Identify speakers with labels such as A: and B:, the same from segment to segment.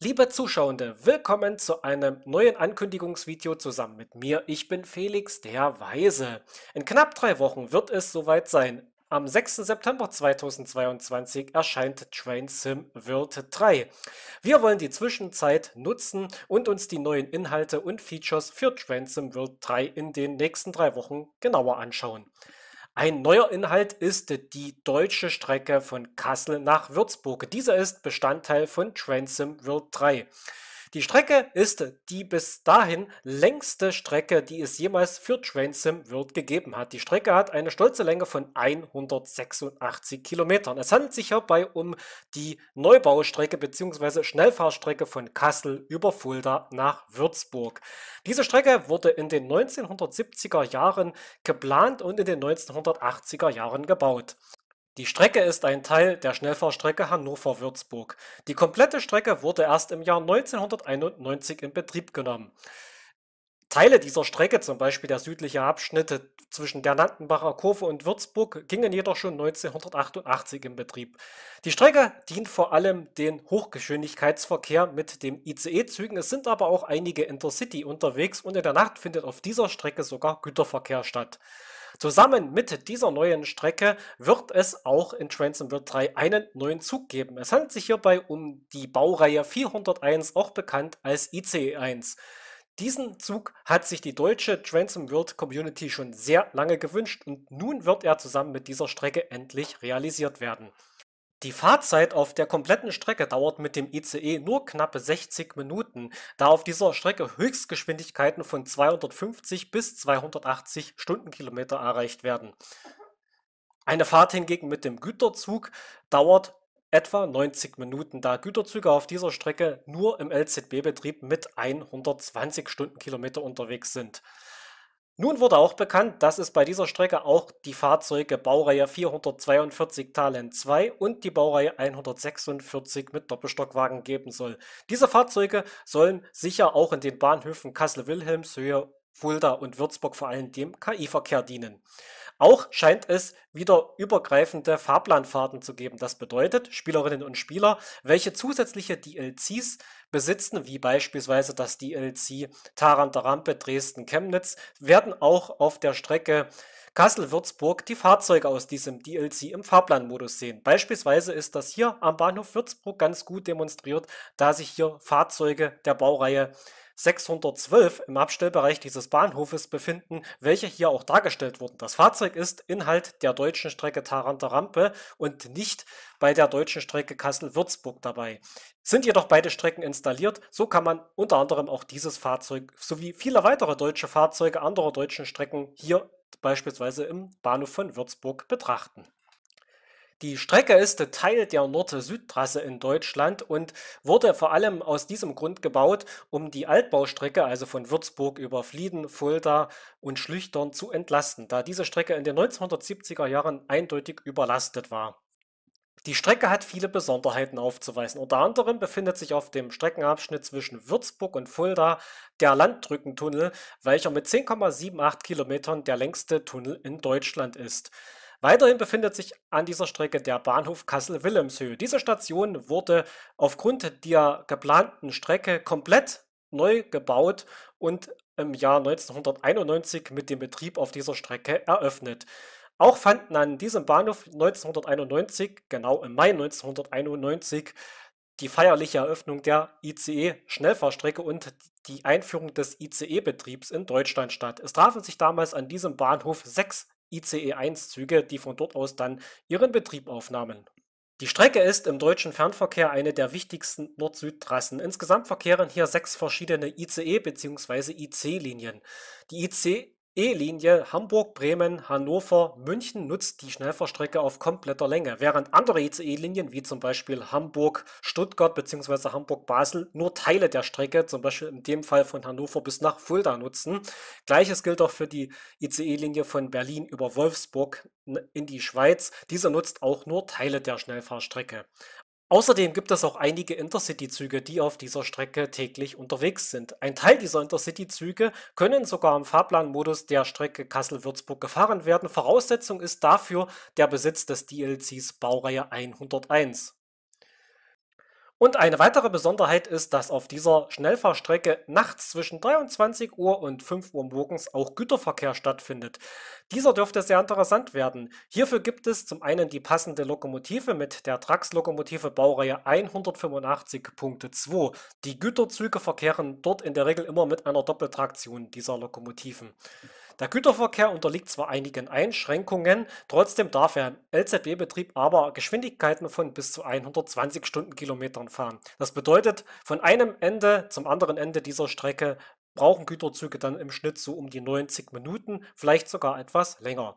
A: Liebe Zuschauende, willkommen zu einem neuen Ankündigungsvideo zusammen mit mir. Ich bin Felix der Weise. In knapp drei Wochen wird es soweit sein. Am 6. September 2022 erscheint Train Sim World 3. Wir wollen die Zwischenzeit nutzen und uns die neuen Inhalte und Features für Train Sim World 3 in den nächsten drei Wochen genauer anschauen. Ein neuer Inhalt ist die deutsche Strecke von Kassel nach Würzburg. Dieser ist Bestandteil von Transom World 3. Die Strecke ist die bis dahin längste Strecke, die es jemals für Train Sim World gegeben hat. Die Strecke hat eine stolze Länge von 186 Kilometern. Es handelt sich hierbei um die Neubaustrecke bzw. Schnellfahrstrecke von Kassel über Fulda nach Würzburg. Diese Strecke wurde in den 1970er Jahren geplant und in den 1980er Jahren gebaut. Die Strecke ist ein Teil der Schnellfahrstrecke Hannover-Würzburg. Die komplette Strecke wurde erst im Jahr 1991 in Betrieb genommen. Teile dieser Strecke, zum Beispiel der südliche Abschnitt zwischen der Nantenbacher Kurve und Würzburg, gingen jedoch schon 1988 in Betrieb. Die Strecke dient vor allem den Hochgeschwindigkeitsverkehr mit den ICE-Zügen. Es sind aber auch einige Intercity unterwegs und in der Nacht findet auf dieser Strecke sogar Güterverkehr statt. Zusammen mit dieser neuen Strecke wird es auch in Transenbird 3 einen neuen Zug geben. Es handelt sich hierbei um die Baureihe 401, auch bekannt als ICE1. Diesen Zug hat sich die deutsche Transom World Community schon sehr lange gewünscht und nun wird er zusammen mit dieser Strecke endlich realisiert werden. Die Fahrzeit auf der kompletten Strecke dauert mit dem ICE nur knappe 60 Minuten, da auf dieser Strecke Höchstgeschwindigkeiten von 250 bis 280 Stundenkilometer erreicht werden. Eine Fahrt hingegen mit dem Güterzug dauert etwa 90 Minuten, da Güterzüge auf dieser Strecke nur im LZB-Betrieb mit 120 Stundenkilometer unterwegs sind. Nun wurde auch bekannt, dass es bei dieser Strecke auch die Fahrzeuge Baureihe 442 Talent 2 und die Baureihe 146 mit Doppelstockwagen geben soll. Diese Fahrzeuge sollen sicher auch in den Bahnhöfen Kassel-Wilhelmshöhe, Fulda und Würzburg vor allem dem KI-Verkehr dienen. Auch scheint es wieder übergreifende Fahrplanfahrten zu geben. Das bedeutet, Spielerinnen und Spieler, welche zusätzliche DLCs besitzen, wie beispielsweise das DLC Rampe Dresden-Chemnitz, werden auch auf der Strecke Kassel-Würzburg die Fahrzeuge aus diesem DLC im Fahrplanmodus sehen. Beispielsweise ist das hier am Bahnhof Würzburg ganz gut demonstriert, da sich hier Fahrzeuge der Baureihe 612 im Abstellbereich dieses Bahnhofes befinden, welche hier auch dargestellt wurden. Das Fahrzeug ist Inhalt der deutschen Strecke Taranter-Rampe und nicht bei der deutschen Strecke Kassel-Würzburg dabei. Sind jedoch beide Strecken installiert, so kann man unter anderem auch dieses Fahrzeug sowie viele weitere deutsche Fahrzeuge anderer deutschen Strecken hier beispielsweise im Bahnhof von Würzburg betrachten. Die Strecke ist Teil der Nord-Süd-Trasse in Deutschland und wurde vor allem aus diesem Grund gebaut, um die Altbaustrecke, also von Würzburg über Flieden, Fulda und Schlüchtern zu entlasten, da diese Strecke in den 1970er Jahren eindeutig überlastet war. Die Strecke hat viele Besonderheiten aufzuweisen. Unter anderem befindet sich auf dem Streckenabschnitt zwischen Würzburg und Fulda der Landdrückentunnel, welcher mit 10,78 Kilometern der längste Tunnel in Deutschland ist. Weiterhin befindet sich an dieser Strecke der Bahnhof Kassel-Wilhelmshöhe. Diese Station wurde aufgrund der geplanten Strecke komplett neu gebaut und im Jahr 1991 mit dem Betrieb auf dieser Strecke eröffnet. Auch fanden an diesem Bahnhof 1991, genau im Mai 1991, die feierliche Eröffnung der ICE-Schnellfahrstrecke und die Einführung des ICE-Betriebs in Deutschland statt. Es trafen sich damals an diesem Bahnhof sechs ICE-1-Züge, die von dort aus dann ihren Betrieb aufnahmen. Die Strecke ist im deutschen Fernverkehr eine der wichtigsten Nord-Süd-Trassen. Insgesamt verkehren hier sechs verschiedene ICE- bzw. IC-Linien. Die IC E-Linie Hamburg-Bremen-Hannover-München nutzt die Schnellfahrstrecke auf kompletter Länge, während andere ICE-Linien wie zum Beispiel Hamburg-Stuttgart bzw. Hamburg-Basel nur Teile der Strecke, zum Beispiel in dem Fall von Hannover bis nach Fulda nutzen. Gleiches gilt auch für die ICE-Linie von Berlin über Wolfsburg in die Schweiz. Diese nutzt auch nur Teile der Schnellfahrstrecke. Außerdem gibt es auch einige Intercity-Züge, die auf dieser Strecke täglich unterwegs sind. Ein Teil dieser Intercity-Züge können sogar im Fahrplanmodus der Strecke Kassel-Würzburg gefahren werden. Voraussetzung ist dafür der Besitz des DLCs Baureihe 101. Und eine weitere Besonderheit ist, dass auf dieser Schnellfahrstrecke nachts zwischen 23 Uhr und 5 Uhr morgens auch Güterverkehr stattfindet. Dieser dürfte sehr interessant werden. Hierfür gibt es zum einen die passende Lokomotive mit der Trax-Lokomotive Baureihe 185.2. Die Güterzüge verkehren dort in der Regel immer mit einer Doppeltraktion dieser Lokomotiven. Der Güterverkehr unterliegt zwar einigen Einschränkungen, trotzdem darf er im LZB-Betrieb aber Geschwindigkeiten von bis zu 120 Stundenkilometern fahren. Das bedeutet, von einem Ende zum anderen Ende dieser Strecke brauchen Güterzüge dann im Schnitt so um die 90 Minuten, vielleicht sogar etwas länger.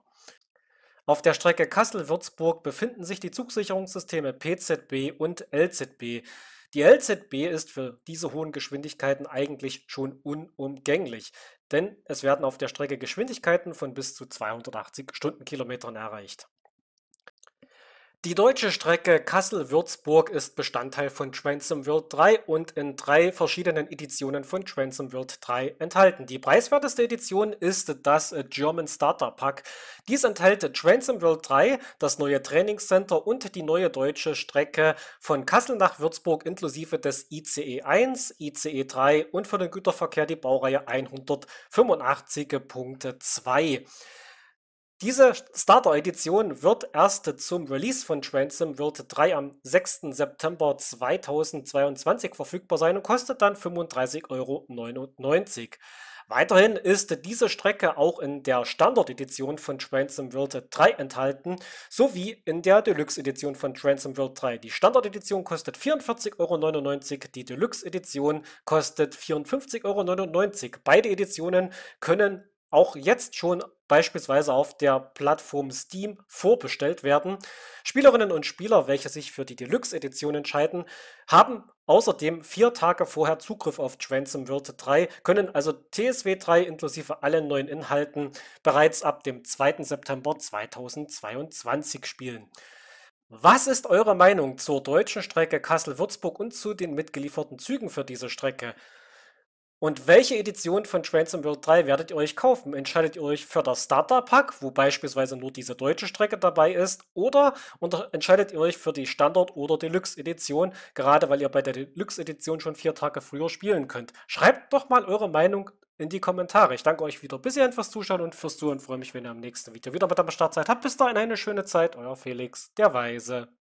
A: Auf der Strecke Kassel-Würzburg befinden sich die Zugsicherungssysteme PZB und LZB. Die LZB ist für diese hohen Geschwindigkeiten eigentlich schon unumgänglich, denn es werden auf der Strecke Geschwindigkeiten von bis zu 280 Stundenkilometern erreicht. Die deutsche Strecke Kassel-Würzburg ist Bestandteil von Transom World 3 und in drei verschiedenen Editionen von Transom World 3 enthalten. Die preiswerteste Edition ist das äh, German Starter Pack. Dies enthält Transom World 3, das neue Trainingscenter und die neue deutsche Strecke von Kassel nach Würzburg inklusive des ICE 1, ICE 3 und für den Güterverkehr die Baureihe 185.2. Diese Starter-Edition wird erst zum Release von Transom World 3 am 6. September 2022 verfügbar sein und kostet dann 35,99 Euro. Weiterhin ist diese Strecke auch in der Standard-Edition von Transom World 3 enthalten, sowie in der Deluxe-Edition von Transom World 3. Die Standard-Edition kostet 44,99 Euro, die Deluxe-Edition kostet 54,99 Euro. Beide Editionen können auch jetzt schon beispielsweise auf der Plattform Steam vorbestellt werden. Spielerinnen und Spieler, welche sich für die Deluxe-Edition entscheiden, haben außerdem vier Tage vorher Zugriff auf Transom World 3, können also TSW 3 inklusive allen neuen Inhalten bereits ab dem 2. September 2022 spielen. Was ist eure Meinung zur deutschen Strecke Kassel-Würzburg und zu den mitgelieferten Zügen für diese Strecke? Und welche Edition von Transom World 3 werdet ihr euch kaufen? Entscheidet ihr euch für das Starter-Pack, wo beispielsweise nur diese deutsche Strecke dabei ist, oder entscheidet ihr euch für die Standard- oder Deluxe-Edition, gerade weil ihr bei der Deluxe-Edition schon vier Tage früher spielen könnt? Schreibt doch mal eure Meinung in die Kommentare. Ich danke euch wieder bis hierhin fürs Zuschauen und fürs Zuhören. Freue mich, wenn ihr am nächsten Video wieder mit am Start seid. Habt bis dahin eine schöne Zeit. Euer Felix, der Weise.